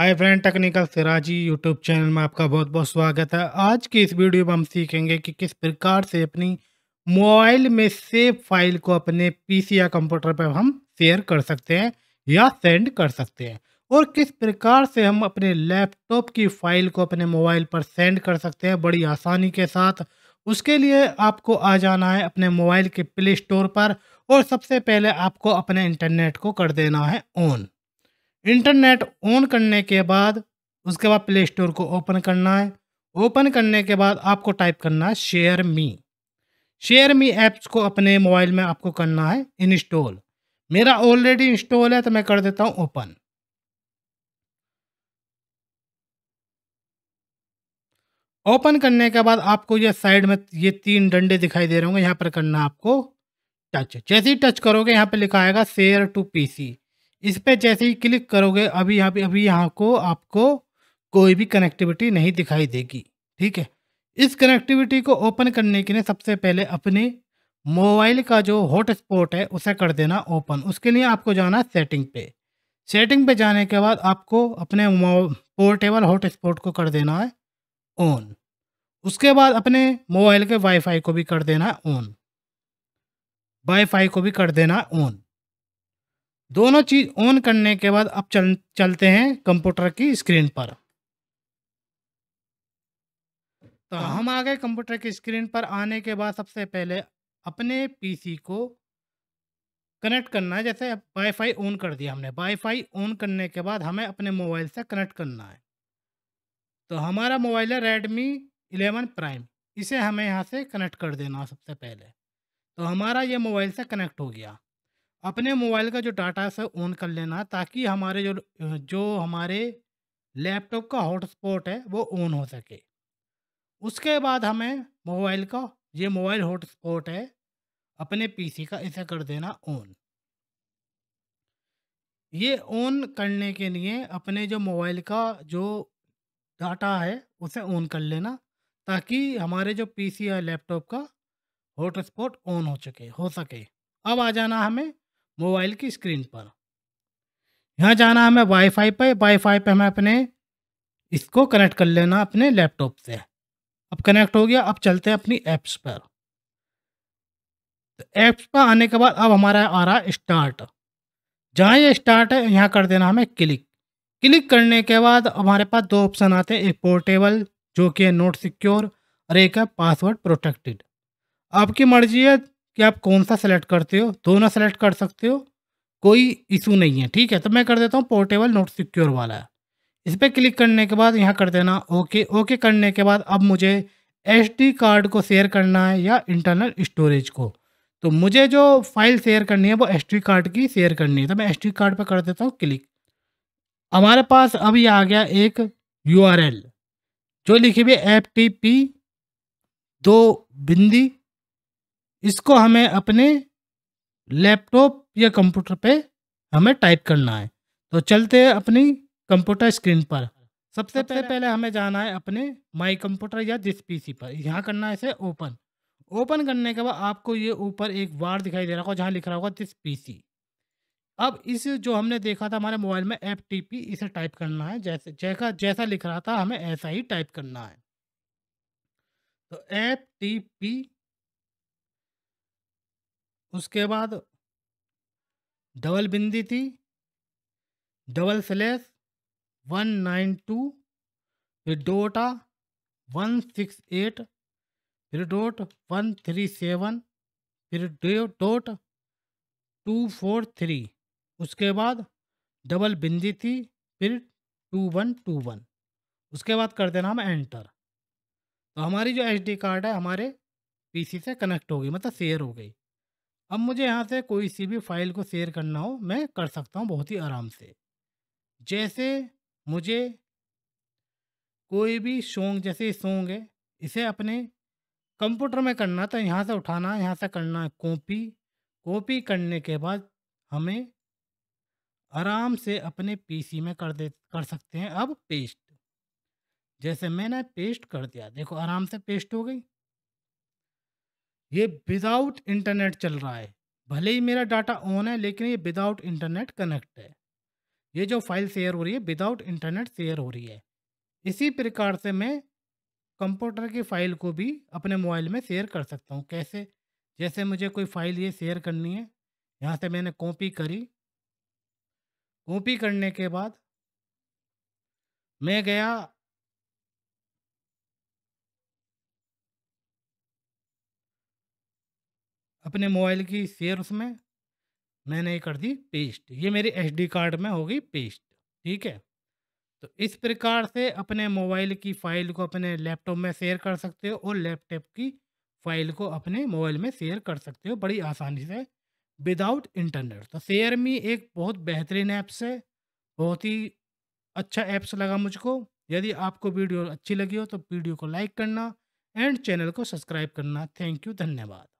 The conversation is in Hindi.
हाय friend technical Siraji YouTube channel में आपका बहुत बहुत स्वागत है आज की इस वीडियो में हम सीखेंगे कि किस प्रकार से अपनी मोबाइल में सेव फाइल को अपने पीसी या कंप्यूटर पर हम शेयर कर सकते हैं या सेंड कर सकते हैं और किस प्रकार से हम अपने लैपटॉप की फाइल को अपने मोबाइल पर सेंड कर सकते हैं बड़ी आसानी के साथ उसके लिए आपको आ जाना है अपने मोबाइल के प्ले स्टोर पर और सबसे पहले आपको अपने इंटरनेट को कर देना है ऑन इंटरनेट ऑन करने के बाद उसके बाद प्ले स्टोर को ओपन करना है ओपन करने के बाद आपको टाइप करना है share me share me apps को अपने मोबाइल में आपको करना है इंस्टॉल मेरा ऑलरेडी इंस्टॉल है तो मैं कर देता हूँ ओपन ओपन करने के बाद आपको ये साइड में ये तीन डंडे दिखाई दे रहे होंगे यहाँ पर करना आपको टच जैसे ही टच करोगे यहाँ पर लिखा आएगा शेयर टू पीसी इस पर जैसे ही क्लिक करोगे अभी यहाँ पे अभी यहाँ को आपको कोई भी कनेक्टिविटी नहीं दिखाई देगी ठीक है इस कनेक्टिविटी को ओपन करने के लिए सबसे पहले अपने मोबाइल का जो हॉटस्पॉट है उसे कर देना ओपन उसके लिए आपको जाना सेटिंग पे सेटिंग पे जाने के बाद आपको अपने पोर्टेबल हॉटस्पॉट को कर देना है ऑन उसके बाद अपने मोबाइल के वाईफाई को भी कर देना ऑन वाईफाई को भी कर देना ऑन दोनों चीज़ ऑन करने के बाद अब चल चलते हैं कंप्यूटर की स्क्रीन पर तो हाँ। हम आ गए कंप्यूटर की स्क्रीन पर आने के बाद सबसे पहले अपने पीसी को कनेक्ट करना है जैसे वाईफाई ऑन कर दिया हमने वाईफाई ऑन करने के बाद हमें अपने मोबाइल से कनेक्ट करना है तो हमारा मोबाइल है रेडमी इलेवन प्राइम इसे हमें यहाँ से कनेक्ट कर देना सबसे पहले तो हमारा ये मोबाइल से कनेक्ट हो गया अपने मोबाइल का जो डाटा है ऑन कर लेना ताकि हमारे जो जो हमारे लैपटॉप का हॉटस्पॉट है वो ऑन हो सके उसके बाद हमें मोबाइल का ये मोबाइल हॉटस्पॉट है अपने पीसी का इसे कर देना ऑन ये ऑन करने के लिए अपने जो मोबाइल का जो डाटा है उसे ऑन कर लेना ताकि हमारे जो पीसी है लैपटॉप का हॉटस्पॉट ऑन हो चुके हो सके अब आ जाना हमें मोबाइल की स्क्रीन पर यहाँ जाना हमें वाईफाई वाई वाईफाई पर हमें अपने इसको कनेक्ट कर लेना अपने लैपटॉप से अब कनेक्ट हो गया अब चलते हैं अपनी ऐप्स पर तो ऐप्स पर आने के बाद अब हमारा आ रहा है स्टार्ट जहाँ ये स्टार्ट है यहाँ कर देना हमें क्लिक क्लिक करने के बाद हमारे पास दो ऑप्शन आते हैं एक पोर्टेबल जो कि है नोट सिक्योर और एक है पासवर्ड प्रोटेक्टेड आपकी मर्जी है कि आप कौन सा सेलेक्ट करते हो दोनों सेलेक्ट कर सकते हो कोई इशू नहीं है ठीक है तो मैं कर देता हूँ पोर्टेबल नोट सिक्योर वाला इस पर क्लिक करने के बाद यहाँ कर देना ओके ओके करने के बाद अब मुझे एस कार्ड को शेयर करना है या इंटरनल स्टोरेज को तो मुझे जो फाइल शेयर करनी है वो एस कार्ड की शेयर करनी है तो मैं एस कार्ड पर कर देता हूँ क्लिक हमारे पास अभी आ गया एक यू जो लिखी हुई एफ टी पी दो बिंदी इसको हमें अपने लैपटॉप या कंप्यूटर पे हमें टाइप करना है तो चलते हैं अपनी कंप्यूटर स्क्रीन पर सबसे पहले पहले हमें जाना है अपने माई कंप्यूटर या जिस पीसी पर यहाँ करना है इसे ओपन ओपन करने के बाद आपको ये ऊपर एक बार दिखाई दे रहा होगा जहाँ लिख रहा होगा दिस पीसी अब इस जो हमने देखा था हमारे मोबाइल में एफ इसे टाइप करना है जैसे जैसा जैसा लिख रहा था हमें ऐसा ही टाइप करना है तो एफ टी पी उसके बाद डबल बिंदी थी double slash one nine two फिर डोटा वन सिक्स एट फिर डोट वन थ्री सेवन फिर डोट टू फोर थ्री उसके बाद डबल बिंदी थी फिर टू वन टू वन उसके बाद कर देना हम एंटर तो हमारी जो एसडी कार्ड है हमारे पीसी से कनेक्ट हो गई मतलब शेयर हो गई अब मुझे यहाँ से कोई सी भी फाइल को शेयर करना हो मैं कर सकता हूँ बहुत ही आराम से जैसे मुझे कोई भी सॉन्ग जैसे सॉन्ग है इसे अपने कंप्यूटर में करना तो यहाँ से उठाना यहाँ से करना है कॉपी कॉपी करने के बाद हमें आराम से अपने पीसी में कर दे कर सकते हैं अब पेस्ट जैसे मैंने पेस्ट कर दिया देखो आराम से पेस्ट हो गई ये विदाउट इंटरनेट चल रहा है भले ही मेरा डाटा ऑन है लेकिन ये विदाउट इंटरनेट कनेक्ट है ये जो फाइल शेयर हो रही है विदाउट इंटरनेट शेयर हो रही है इसी प्रकार से मैं कंप्यूटर की फ़ाइल को भी अपने मोबाइल में शेयर कर सकता हूँ कैसे जैसे मुझे कोई फ़ाइल ये शेयर करनी है यहाँ से मैंने कॉपी करी कॉपी करने के बाद मैं गया अपने मोबाइल की शेयर उसमें मैंने ये कर दी पेस्ट ये मेरे एसडी कार्ड में होगी पेस्ट ठीक है तो इस प्रकार से अपने मोबाइल की फ़ाइल को अपने लैपटॉप में शेयर कर सकते हो और लैपटॉप की फ़ाइल को अपने मोबाइल में शेयर कर सकते हो बड़ी आसानी से विदाउट इंटरनेट तो शेयर मी एक बहुत बेहतरीन ऐप्स है बहुत ही अच्छा ऐप्स लगा मुझको यदि आपको वीडियो अच्छी लगी हो तो वीडियो को लाइक करना एंड चैनल को सब्सक्राइब करना थैंक यू धन्यवाद